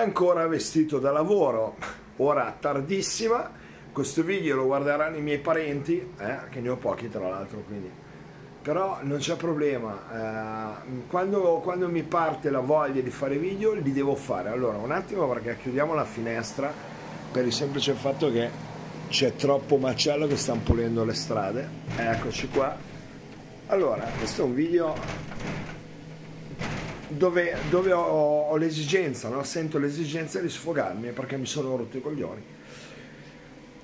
ancora vestito da lavoro, ora tardissima, questo video lo guarderanno i miei parenti, eh, che ne ho pochi tra l'altro, quindi. Però non c'è problema, eh, quando, quando mi parte la voglia di fare video li devo fare. Allora, un attimo perché chiudiamo la finestra per il semplice fatto che c'è troppo macello che stanno pulendo le strade. Eccoci qua. Allora, questo è un video dove, dove ho, ho, l'esigenza, no? sento l'esigenza di sfogarmi perché mi sono rotto i coglioni.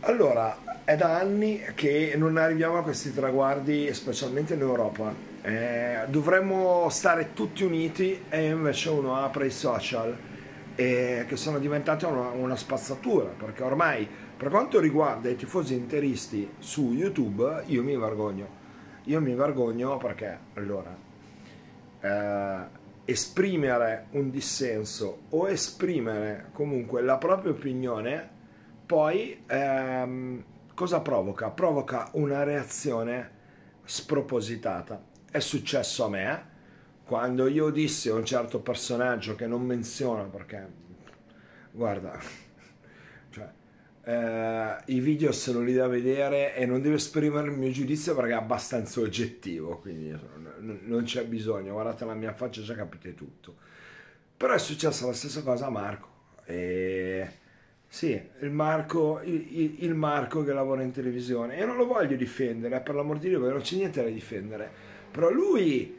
Allora, è da anni che non arriviamo a questi traguardi, specialmente in Europa. Eh, dovremmo stare tutti uniti e invece uno apre i social eh, che sono diventati una, una spazzatura perché ormai per quanto riguarda i tifosi interisti su YouTube io mi vergogno. Io mi vergogno perché allora eh, esprimere un dissenso o esprimere comunque la propria opinione, poi ehm, cosa provoca? Provoca una reazione spropositata. È successo a me eh. quando io dissi a un certo personaggio che non menziono perché, guarda, eh, i video se lo li da vedere e non devo esprimere il mio giudizio perché è abbastanza oggettivo, quindi non, non c'è bisogno, guardate la mia faccia già capite tutto. Però è successa la stessa cosa a Marco. E... Sì, il Marco, il, il Marco, che lavora in televisione. Io non lo voglio difendere, eh, per l'amor di Dio, non c'è niente da difendere. Però lui,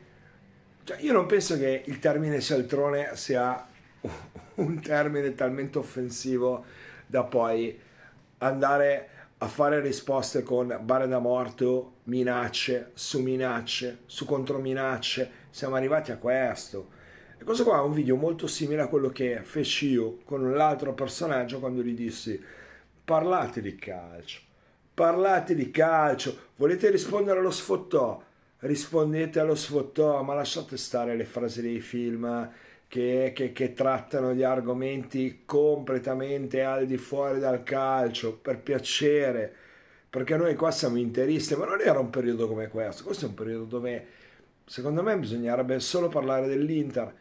cioè io non penso che il termine cialtrone sia un termine talmente offensivo da poi andare a fare risposte con bare da morto, minacce, su minacce, su controminacce, siamo arrivati a questo. E questo qua è un video molto simile a quello che feci io con un altro personaggio quando gli dissi parlate di calcio, parlate di calcio, volete rispondere allo sfottò? Rispondete allo sfottò, ma lasciate stare le frasi dei film, che, che, che, trattano di argomenti completamente al di fuori dal calcio, per piacere, perché noi qua siamo interisti, ma non era un periodo come questo, questo è un periodo dove secondo me bisognerebbe solo parlare dell'Inter,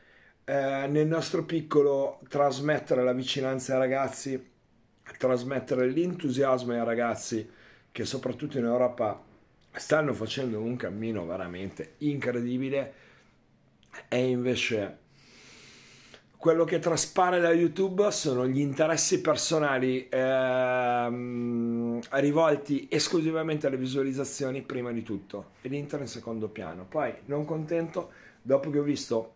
eh, nel nostro piccolo trasmettere la vicinanza ai ragazzi, trasmettere l'entusiasmo ai ragazzi che soprattutto in Europa stanno facendo un cammino veramente incredibile e invece quello che traspare da YouTube sono gli interessi personali ehm, rivolti esclusivamente alle visualizzazioni prima di tutto e l'Inter in secondo piano. Poi, non contento, dopo che ho visto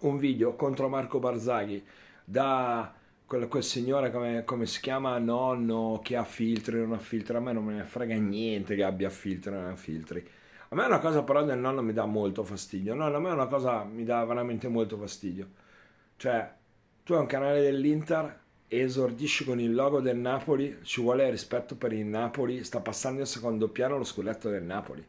un video contro Marco Barzaghi da quel, quel signore come, come, si chiama nonno che ha filtri non ha filtri a me non me ne frega niente che abbia filtri non ha filtri a me è una cosa però del nonno mi dà molto fastidio no, a me è una cosa mi dà veramente molto fastidio cioè, tu hai un canale dell'Inter e esordisci con il logo del Napoli, ci vuole rispetto per il Napoli, sta passando in secondo piano lo scudetto del Napoli.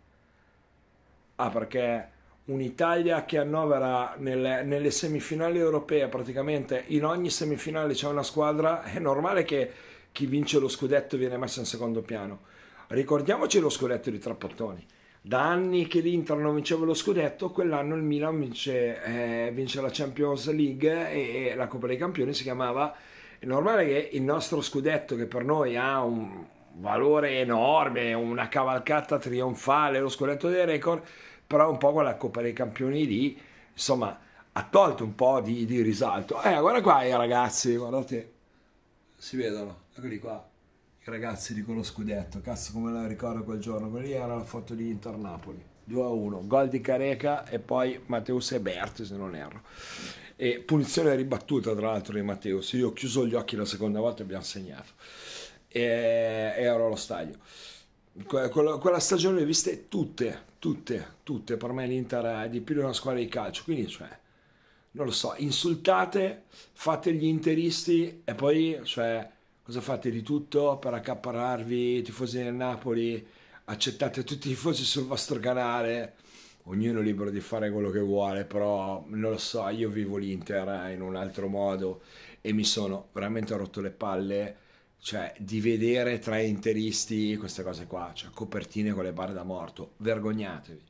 Ah, perché un'Italia che annovera nelle, nelle, semifinali europee praticamente in ogni semifinale c'è una squadra è normale che chi vince lo scudetto viene messo in secondo piano ricordiamoci lo scudetto di Trappattoni da anni che l'Inter non vinceva lo scudetto, quell'anno il Milan vince, eh, vince la Champions League e, e, la Coppa dei Campioni si chiamava... È normale che il nostro scudetto, che per noi ha un valore enorme, una cavalcata trionfale, lo scudetto dei record, però un po' quella Coppa dei Campioni lì, insomma, ha tolto un po' di, di risalto. Eh, guarda qua i eh, ragazzi, guardate, si vedono, eccoli qua i ragazzi di quello scudetto. Cazzo, come la ricordo quel giorno. Quella lì era la foto di Inter Napoli 2 a 1, gol di Careca e poi Matteus e Berti. Se non erro, e punizione ribattuta tra l'altro di Matteus. Io ho chiuso gli occhi la seconda volta e abbiamo segnato, e ero allo stadio. Quella, stagione le ho viste tutte, tutte, tutte. Per me l'Inter è di più di una squadra di calcio, quindi cioè, non lo so, insultate, fate gli interisti e poi cioè, cosa fate di tutto per accapararvi i tifosi del Napoli, accettate tutti i tifosi sul vostro canale, ognuno è libero di fare quello che vuole, però non lo so, io vivo l'Inter eh, in un altro modo e mi sono veramente rotto le palle cioè di vedere tra interisti queste cose qua, cioè copertine con le barre da morto, vergognatevi,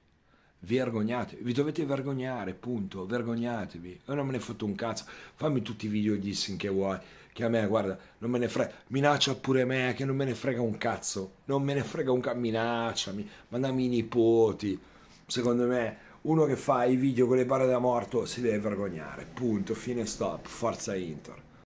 vergognatevi, vi dovete vergognare, punto, vergognatevi, io non me ne fotto un cazzo, fammi tutti i video di Sin che vuoi, che a me, guarda, non me ne frega, minaccia pure me, che non me ne frega un cazzo, non me ne frega un cazzo, minacciami, mandami i nipoti, secondo me uno che fa i video con le barre da morto si deve vergognare, punto, fine stop, forza Inter.